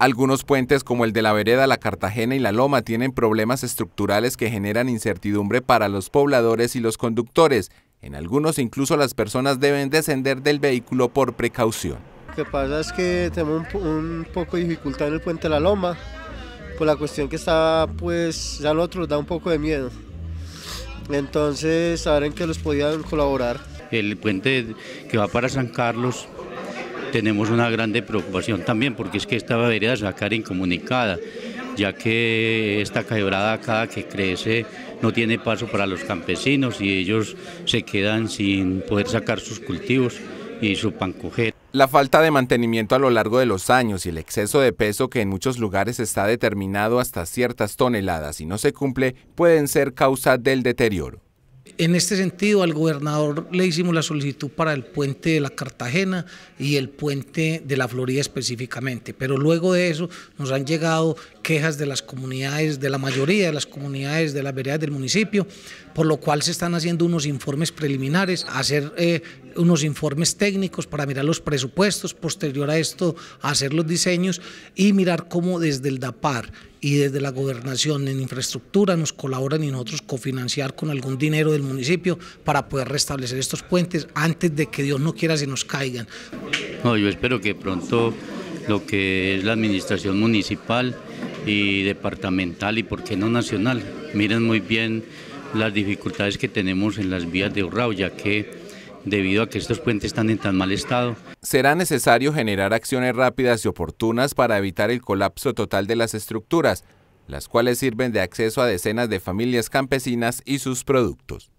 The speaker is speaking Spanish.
Algunos puentes como el de la vereda La Cartagena y La Loma tienen problemas estructurales que generan incertidumbre para los pobladores y los conductores. En algunos incluso las personas deben descender del vehículo por precaución. Lo que pasa es que tenemos un, poco de dificultad en el puente La Loma, por la cuestión que está pues ya nosotros da un poco de miedo. Entonces saben que los podían colaborar. El puente que va para San Carlos tenemos una grande preocupación también, porque es que esta vereda es la cara incomunicada, ya que esta quebrada cada que crece no tiene paso para los campesinos y ellos se quedan sin poder sacar sus cultivos y su pancoger. La falta de mantenimiento a lo largo de los años y el exceso de peso que en muchos lugares está determinado hasta ciertas toneladas y no se cumple pueden ser causa del deterioro. En este sentido, al gobernador le hicimos la solicitud para el puente de la Cartagena y el puente de la Florida específicamente, pero luego de eso nos han llegado quejas de las comunidades, de la mayoría de las comunidades de las veredas del municipio, por lo cual se están haciendo unos informes preliminares, hacer eh, unos informes técnicos para mirar los presupuestos, posterior a esto hacer los diseños y mirar cómo desde el DAPAR y desde la gobernación en infraestructura nos colaboran y nosotros cofinanciar con algún dinero del municipio para poder restablecer estos puentes antes de que Dios no quiera se nos caigan. No, yo espero que pronto lo que es la administración municipal y departamental y por qué no nacional. Miren muy bien las dificultades que tenemos en las vías de Urrao, ya que debido a que estos puentes están en tan mal estado. Será necesario generar acciones rápidas y oportunas para evitar el colapso total de las estructuras, las cuales sirven de acceso a decenas de familias campesinas y sus productos.